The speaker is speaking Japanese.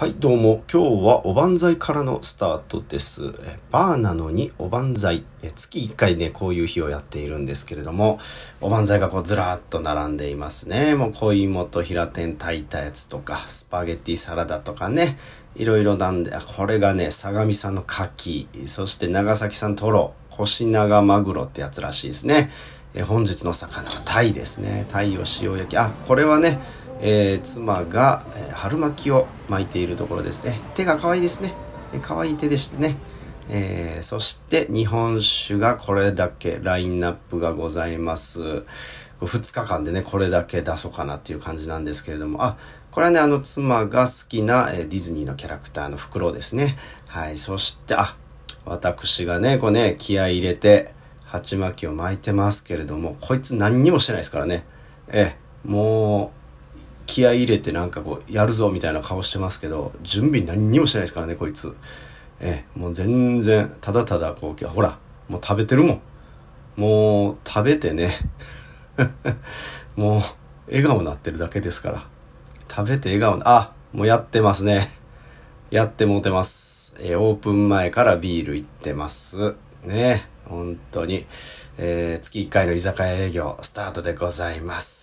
はい、どうも。今日はおばんざいからのスタートです。バーなのにおばんざい。月1回ね、こういう日をやっているんですけれども、おばんざいがこうずらーっと並んでいますね。もう恋芋と平天炊いたやつとか、スパゲティサラダとかね。いろいろなんで、これがね、相模さんの牡蠣、そして長崎さんトロ、腰長マグロってやつらしいですね。え本日の魚はタイですね。タイを塩焼き。あ、これはね、えー、妻が、え春巻きを巻いているところですね。手が可愛いですね。え可愛い手ですね。えー、そして日本酒がこれだけラインナップがございます。2日間でね、これだけ出そうかなっていう感じなんですけれども、あ、これはね、あの妻が好きな、えディズニーのキャラクターの袋ですね。はい、そして、あ、私がね、こうね、気合入れて、鉢巻きを巻いてますけれども、こいつ何にもしてないですからね。え、もう、気合い入れてなんかこう、やるぞみたいな顔してますけど、準備何にもしてないですからね、こいつ。えもう全然、ただただこう、ほら、もう食べてるもん。もう、食べてね。もう、笑顔なってるだけですから。食べて笑顔な、あ、もうやってますね。やってもうてます。えオープン前からビール行ってます。ね本当に。えー、月1回の居酒屋営業、スタートでございます。